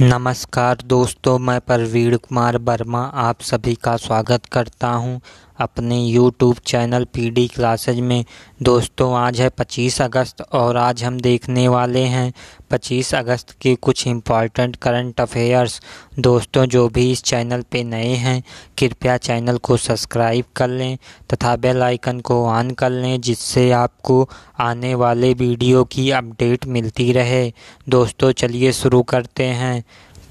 नमस्कार दोस्तों मैं प्रवीण कुमार वर्मा आप सभी का स्वागत करता हूं अपने YouTube channel P D classes में दोस्तों आज है 25 अगस्त और आज हम देखने वाले हैं 25 अगस्त के कुछ इम्पॉर्टेंट करंट अफेयर्स दोस्तों जो भी इस चैनल पे नए हैं कृपया चैनल को सब्सक्राइब कर लें तथा बेल आइकन को ऑन कर लें जिससे आपको आने वाले वीडियो की अपडेट मिलती रहे दोस्तों चलिए शुरू करते हैं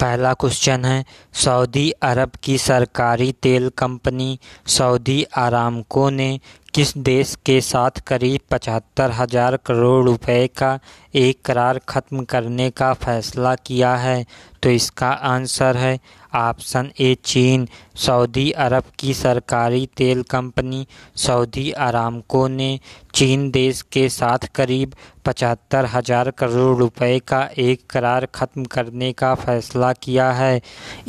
पहला क्वेश्चन है सऊदी अरब की सरकारी तेल कंपनी सऊदी आरामको ने किस देश के साथ करीब पचहत्तर हजार करोड़ रुपए का एक करार ख़त्म करने का फैसला किया है तो इसका आंसर है ऑप्शन ए चीन सऊदी अरब की सरकारी तेल कंपनी सऊदी अरामको ने चीन देश के साथ करीब पचहत्तर हजार करोड़ रुपए का एक करार ख़त्म करने का फैसला किया है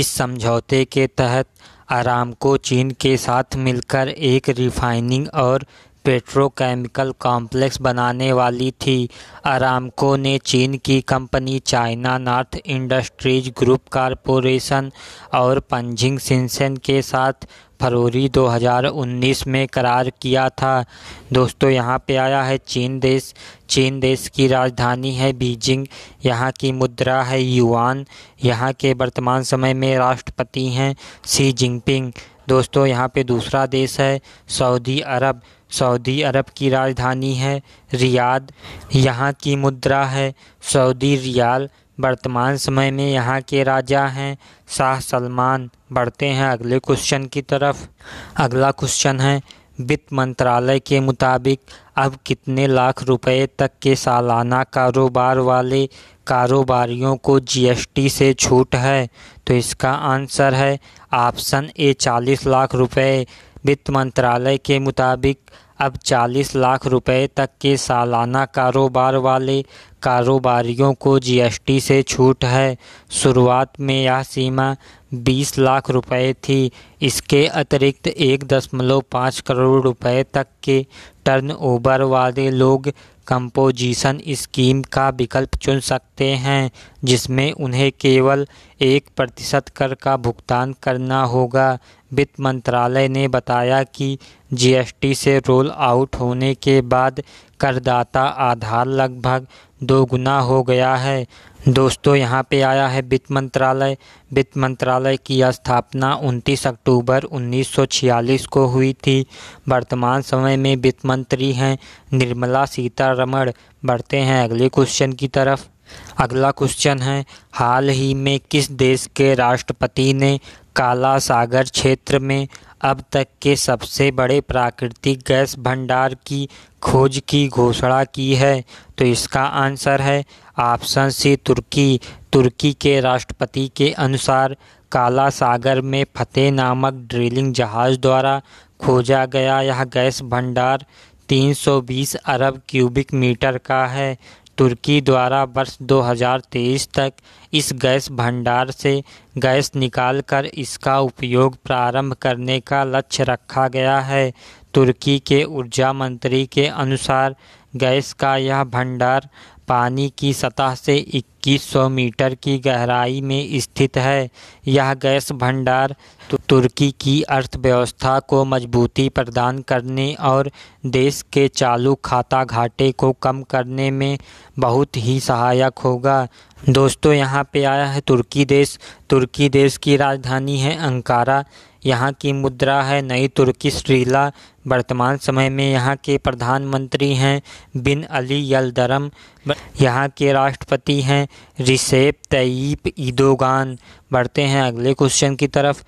इस समझौते के तहत आराम को चीन के साथ मिलकर एक रिफाइनिंग और पेट्रोकेमिकल कॉम्प्लेक्स बनाने वाली थी अरामको ने चीन की company China North Industries Group Corporation और पंजिंग सिंसेन के साथ फरवरी 2019 में करार किया था दोस्तों यहाँ पे आया है चीन देश चीन देश की राजधानी है बीजिंग यहाँ की मुद्रा है युआन यहाँ के वर्तमान समय में राष्ट्रपति हैं सी जिनपिंग दोस्तों यहाँ पे दूसरा देश है सऊदी अरब सऊदी अरब की राजधानी है रियाद यहाँ की मुद्रा है सऊदी रियाल वर्तमान समय में यहाँ के राजा हैं शाह सलमान बढ़ते हैं अगले क्वेश्चन की तरफ अगला क्वेश्चन है वित्त मंत्रालय के मुताबिक अब कितने लाख रुपए तक के सालाना कारोबार वाले कारोबारियों को जीएसटी से छूट है तो इसका आंसर है ऑप्शन ए चालीस लाख रुपए वित्त मंत्रालय के मुताबिक अब 40 लाख रुपए तक के सालाना कारोबार वाले कारोबारियों को जीएसटी से छूट है शुरुआत में यह सीमा 20 लाख रुपए थी इसके अतिरिक्त एक दशमलव पाँच करोड़ रुपए तक के टर्नओवर वाले लोग कंपोजिशन स्कीम का विकल्प चुन सकते हैं जिसमें उन्हें केवल एक प्रतिशत कर का भुगतान करना होगा वित्त मंत्रालय ने बताया कि जीएसटी से रोल आउट होने के बाद करदाता आधार लगभग दोगुना हो गया है दोस्तों यहाँ पे आया है वित्त मंत्रालय वित्त मंत्रालय की स्थापना 29 अक्टूबर 1946 को हुई थी वर्तमान समय में वित्त मंत्री हैं निर्मला सीतारमण बढ़ते हैं अगले क्वेश्चन की तरफ अगला क्वेश्चन है हाल ही में किस देश के राष्ट्रपति ने काला सागर क्षेत्र में अब तक के सबसे बड़े प्राकृतिक गैस भंडार की खोज की घोषणा की है तो इसका आंसर है ऑप्शन सी तुर्की तुर्की के राष्ट्रपति के अनुसार काला सागर में फतेह नामक ड्रिलिंग जहाज द्वारा खोजा गया यह गैस भंडार 320 अरब क्यूबिक मीटर का है तुर्की द्वारा वर्ष 2023 तक इस गैस भंडार से गैस निकालकर इसका उपयोग प्रारंभ करने का लक्ष्य रखा गया है तुर्की के ऊर्जा मंत्री के अनुसार गैस का यह भंडार पानी की सतह से 2100 मीटर की गहराई में स्थित है यह गैस भंडार तुर्की की अर्थव्यवस्था को मजबूती प्रदान करने और देश के चालू खाता घाटे को कम करने में बहुत ही सहायक होगा दोस्तों यहाँ पे आया है तुर्की देश तुर्की देश की राजधानी है अंकारा यहाँ की मुद्रा है नई तुर्की स्ट्रीला वर्तमान समय में यहाँ के प्रधानमंत्री हैं बिन अली यलदरम यहाँ के राष्ट्रपति हैं रिसेप तयप ईदोगान बढ़ते हैं अगले क्वेश्चन की तरफ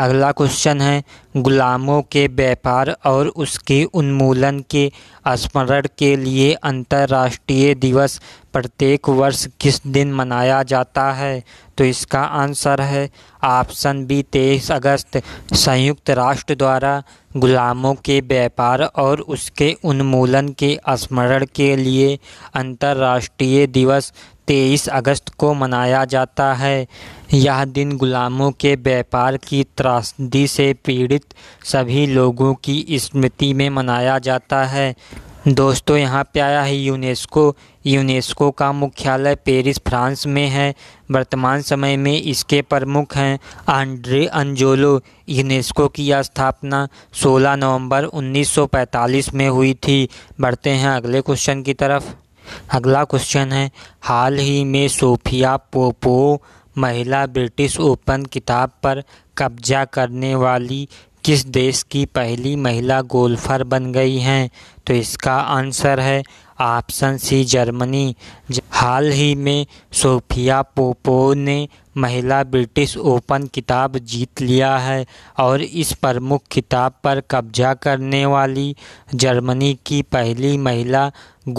अगला क्वेश्चन है गुलामों के व्यापार और उसके उन्मूलन के स्मरण के लिए अंतर्राष्ट्रीय दिवस प्रत्येक वर्ष किस दिन मनाया जाता है तो इसका आंसर है ऑप्शन बी तेईस अगस्त संयुक्त राष्ट्र द्वारा गुलामों के व्यापार और उसके उन्मूलन के स्मरण के लिए अंतर्राष्ट्रीय दिवस तेईस अगस्त को मनाया जाता है यह दिन गुलामों के व्यापार की त्रासदी से पीड़ित सभी लोगों की स्मृति में मनाया जाता है दोस्तों यहाँ पे आया है यूनेस्को यूनेस्को का मुख्यालय पेरिस फ्रांस में है वर्तमान समय में इसके प्रमुख हैं आंड्रे अंजोलो यूनेस्को की स्थापना 16 नवंबर 1945 में हुई थी बढ़ते हैं अगले क्वेश्चन की तरफ अगला क्वेश्चन है हाल ही में सोफिया पोपो महिला ब्रिटिश ओपन किताब पर कब्जा करने वाली किस देश की पहली महिला गोल्फर बन गई हैं तो इसका आंसर है ऑप्शन सी जर्मनी हाल ही में सोफिया पोपो ने महिला ब्रिटिश ओपन किताब जीत लिया है और इस प्रमुख किताब पर कब्जा करने वाली जर्मनी की पहली महिला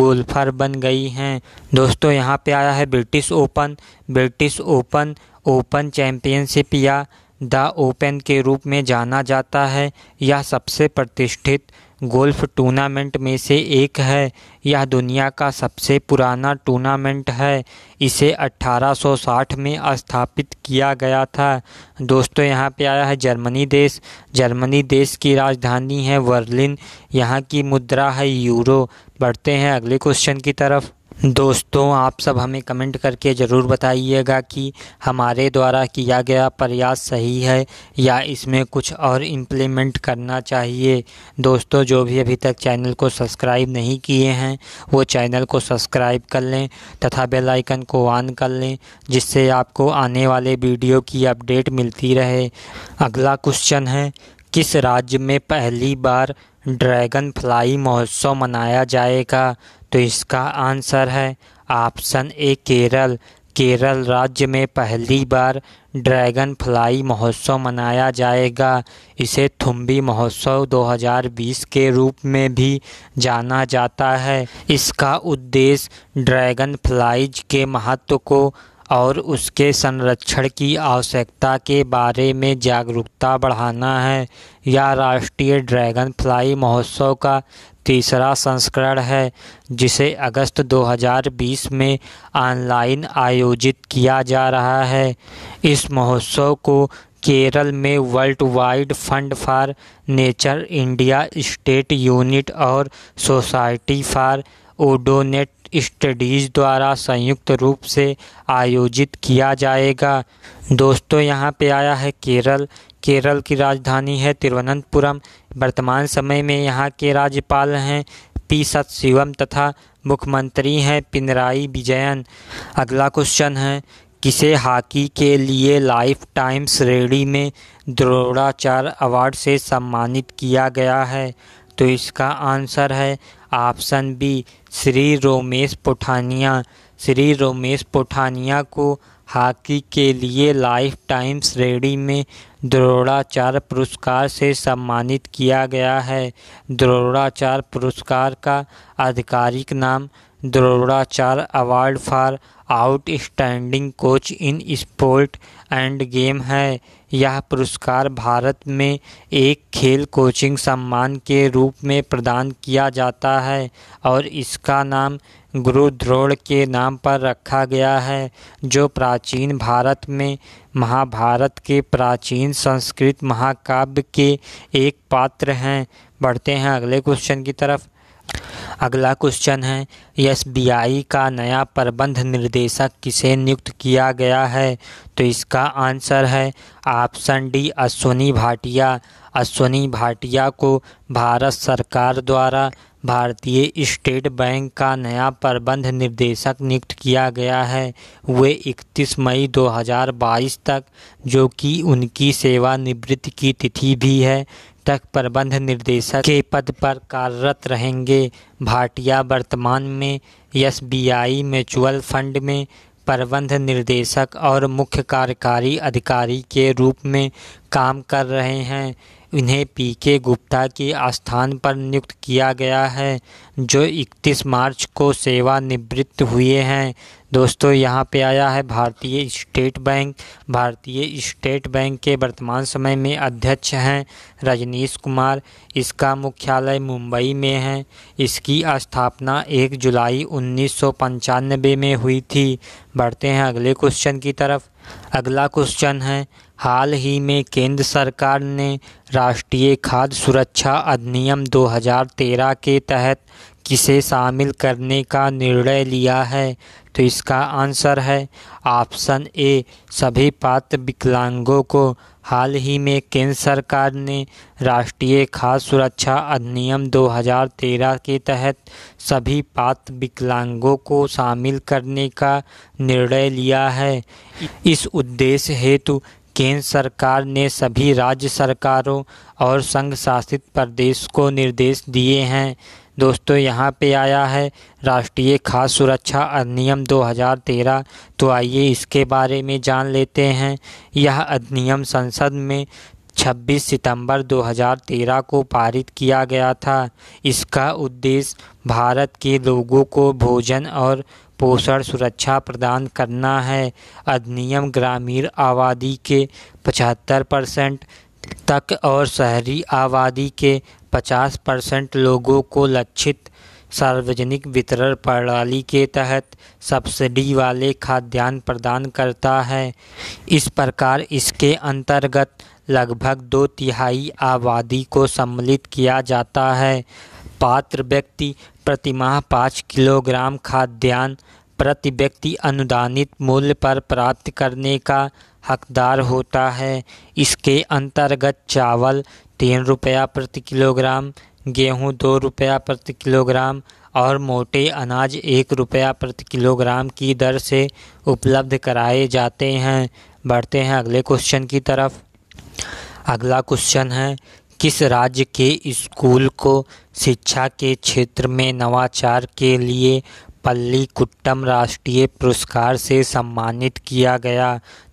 गोल्फर बन गई हैं दोस्तों यहाँ पे आया है British Open British Open Open Championship या द ओपन के रूप में जाना जाता है यह सबसे प्रतिष्ठित गोल्फ टूर्नामेंट में से एक है यह दुनिया का सबसे पुराना टूर्नामेंट है इसे 1860 में स्थापित किया गया था दोस्तों यहाँ पे आया है जर्मनी देश जर्मनी देश की राजधानी है वर्लिन यहाँ की मुद्रा है यूरो बढ़ते हैं अगले क्वेश्चन की तरफ दोस्तों आप सब हमें कमेंट करके ज़रूर बताइएगा कि हमारे द्वारा किया गया प्रयास सही है या इसमें कुछ और इम्प्लीमेंट करना चाहिए दोस्तों जो भी अभी तक चैनल को सब्सक्राइब नहीं किए हैं वो चैनल को सब्सक्राइब कर लें तथा बेल आइकन को ऑन कर लें जिससे आपको आने वाले वीडियो की अपडेट मिलती रहे अगला क्वेश्चन है किस राज्य में पहली बार ड्रैगन फ्लाई महोत्सव मनाया जाएगा तो इसका आंसर है ऑप्शन ए केरल केरल राज्य में पहली बार ड्रैगन फ्लाई महोत्सव मनाया जाएगा इसे थुम्बी महोत्सव 2020 के रूप में भी जाना जाता है इसका उद्देश्य ड्रैगन फ्लाइज के महत्व को और उसके संरक्षण की आवश्यकता के बारे में जागरूकता बढ़ाना है यह राष्ट्रीय ड्रैगन फ्लाई महोत्सव का तीसरा संस्करण है जिसे अगस्त 2020 में ऑनलाइन आयोजित किया जा रहा है इस महोत्सव को केरल में World Wide Fund for Nature India state unit और सोसाइटी फॉर ओडोनेट स्टडीज़ द्वारा संयुक्त रूप से आयोजित किया जाएगा दोस्तों यहाँ पे आया है केरल केरल की राजधानी है तिरुवनंतपुरम वर्तमान समय में यहाँ के राज्यपाल हैं पी शिवम तथा मुख्यमंत्री हैं पिनराई विजयन अगला क्वेश्चन है किसे हॉकी के लिए लाइफ टाइम श्रेणी में द्रोणाचार्य अवार्ड से सम्मानित किया गया है तो इसका आंसर है ऑप्शन बी श्री रोमेश पोठानिया श्री रोमेश पोठानिया को हॉकी के लिए लाइफ टाइम श्रेणी में द्रोड़ाचार्य पुरस्कार से सम्मानित किया गया है द्रोड़ाचार्य पुरस्कार का आधिकारिक नाम Dronacharya award for outstanding coach in sport and game है यह पुरस्कार भारत में एक खेल कोचिंग सम्मान के रूप में प्रदान किया जाता है और इसका नाम गुरु द्रोण के नाम पर रखा गया है जो प्राचीन भारत में महाभारत के प्राचीन संस्कृत महाकाव्य के एक पात्र हैं बढ़ते हैं अगले क्वेश्चन की तरफ अगला क्वेश्चन है एसबीआई का नया प्रबंध निर्देशक किसे नियुक्त किया गया है तो इसका आंसर है ऑप्शन डी अश्वनी भाटिया अश्वनी भाटिया को भारत सरकार द्वारा भारतीय स्टेट बैंक का नया प्रबंध निर्देशक नियुक्त किया गया है वे 31 मई 2022 तक जो कि उनकी सेवानिवृत्ति की तिथि भी है तक प्रबंध निर्देशक के पद पर कार्यरत रहेंगे भाटिया वर्तमान में आई म्यूचुअल फंड में प्रबंध निर्देशक और मुख्य कार्यकारी अधिकारी के रूप में काम कर रहे हैं इन्हें पी के गुप्ता के स्थान पर नियुक्त किया गया है जो 31 मार्च को सेवानिवृत्त हुए हैं दोस्तों यहाँ पे आया है Bharatiya State Bank Bharatiya State Bank के वर्तमान समय में अध्यक्ष हैं रजनीश कुमार इसका मुख्यालय मुंबई में है इसकी स्थापना 1 जुलाई उन्नीस में हुई थी बढ़ते हैं अगले क्वेश्चन की तरफ अगला क्वेश्चन है हाल ही में केंद्र सरकार ने राष्ट्रीय खाद्य सुरक्षा अधिनियम 2013 के तहत किसे शामिल करने का निर्णय लिया है तो इसका आंसर है ऑप्शन ए सभी पात्र विकलांगों को हाल ही में केंद्र सरकार ने राष्ट्रीय खाद्य सुरक्षा अधिनियम 2013 के तहत सभी पात्र विकलांगों को शामिल करने का निर्णय लिया है इस उद्देश्य हेतु केंद्र सरकार ने सभी राज्य सरकारों और संघ शासित प्रदेश को निर्देश दिए हैं दोस्तों यहाँ पे आया है राष्ट्रीय खाद्य सुरक्षा अधिनियम 2013 तो आइए इसके बारे में जान लेते हैं यह अधिनियम संसद में 26 सितंबर 2013 को पारित किया गया था इसका उद्देश्य भारत के लोगों को भोजन और पोषण सुरक्षा प्रदान करना है अधिनियम ग्रामीण आबादी के पचहत्तर परसेंट तक और शहरी आबादी के 50 परसेंट लोगों को लक्षित सार्वजनिक वितरण प्रणाली के तहत सब्सिडी वाले खाद्यान्न प्रदान करता है इस प्रकार इसके अंतर्गत लगभग दो तिहाई आबादी को सम्मिलित किया जाता है पात्र व्यक्ति प्रतिमाह पाँच किलोग्राम खाद्यान्न प्रति व्यक्ति अनुदानित मूल्य पर प्राप्त करने का हकदार होता है इसके अंतर्गत चावल तीन रुपया प्रति किलोग्राम गेहूं दो रुपया प्रति किलोग्राम और मोटे अनाज एक रुपया प्रति किलोग्राम की दर से उपलब्ध कराए जाते हैं बढ़ते हैं अगले क्वेश्चन की तरफ अगला क्वेश्चन है किस राज्य के स्कूल को शिक्षा के क्षेत्र में नवाचार के लिए पल्ली कुट्टम राष्ट्रीय पुरस्कार से सम्मानित किया गया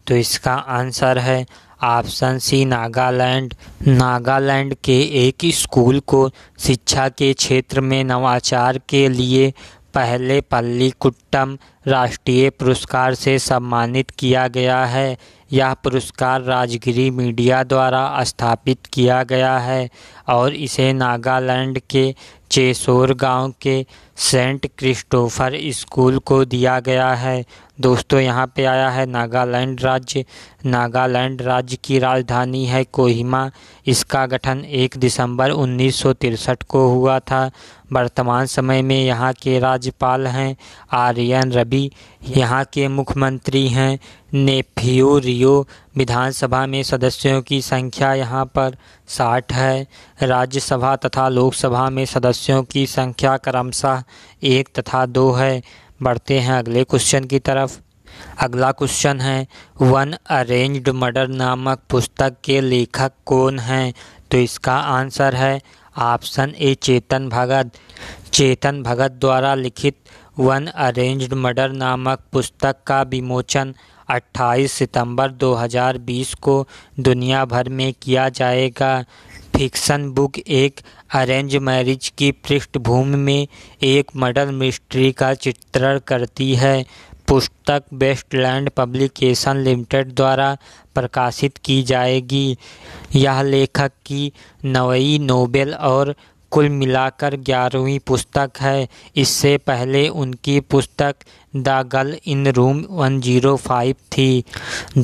तो इसका आंसर है ऑप्शन सी नागालैंड नागालैंड के एक स्कूल को शिक्षा के क्षेत्र में नवाचार के लिए पहले पल्लीकुट्टम राष्ट्रीय पुरस्कार से सम्मानित किया गया है यह पुरस्कार राजगिरी मीडिया द्वारा स्थापित किया गया है और इसे नागालैंड के चेसोर गांव के सेंट क्रिस्टोफर स्कूल को दिया गया है दोस्तों यहाँ पे आया है नागालैंड राज्य नागालैंड राज्य की राजधानी है कोहिमा इसका गठन 1 दिसंबर उन्नीस को हुआ था वर्तमान समय में यहाँ के राज्यपाल हैं आर्यन रवि यहाँ के मुख्यमंत्री हैं नेफ्यू रियो विधानसभा में सदस्यों की संख्या यहाँ पर साठ है राज्यसभा तथा लोकसभा में सदस्यों की संख्या क्रमशः एक तथा दो है बढ़ते हैं अगले क्वेश्चन की तरफ अगला क्वेश्चन है वन अरेंज्ड मर्डर नामक पुस्तक के लेखक कौन हैं तो इसका आंसर है ऑप्शन ए चेतन भगत चेतन भगत द्वारा लिखित वन अरेंज्ड मर्डर नामक पुस्तक का विमोचन 28 सितंबर 2020 को दुनिया भर में किया जाएगा फिक्शन बुक एक अरेंज मैरिज की पृष्ठभूमि में एक मर्डर मिस्ट्री का चित्रण करती है पुस्तक वेस्टलैंड पब्लिकेशन लिमिटेड द्वारा प्रकाशित की जाएगी यह लेखक की नवई नोबेल और कुल मिलाकर ग्यारहवीं पुस्तक है इससे पहले उनकी पुस्तक द गर्ल इन रूम 105 थी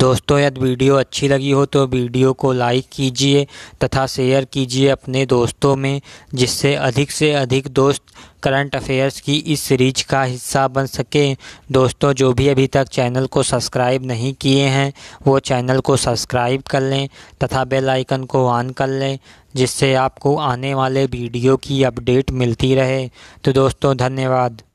दोस्तों यदि वीडियो अच्छी लगी हो तो वीडियो को लाइक कीजिए तथा शेयर कीजिए अपने दोस्तों में जिससे अधिक से अधिक दोस्त करंट अफेयर्स की इस सीरीज का हिस्सा बन सके दोस्तों जो भी अभी तक चैनल को सब्सक्राइब नहीं किए हैं वो चैनल को सब्सक्राइब कर लें तथा बेल आइकन को ऑन कर लें जिससे आपको आने वाले वीडियो की अपडेट मिलती रहे तो दोस्तों धन्यवाद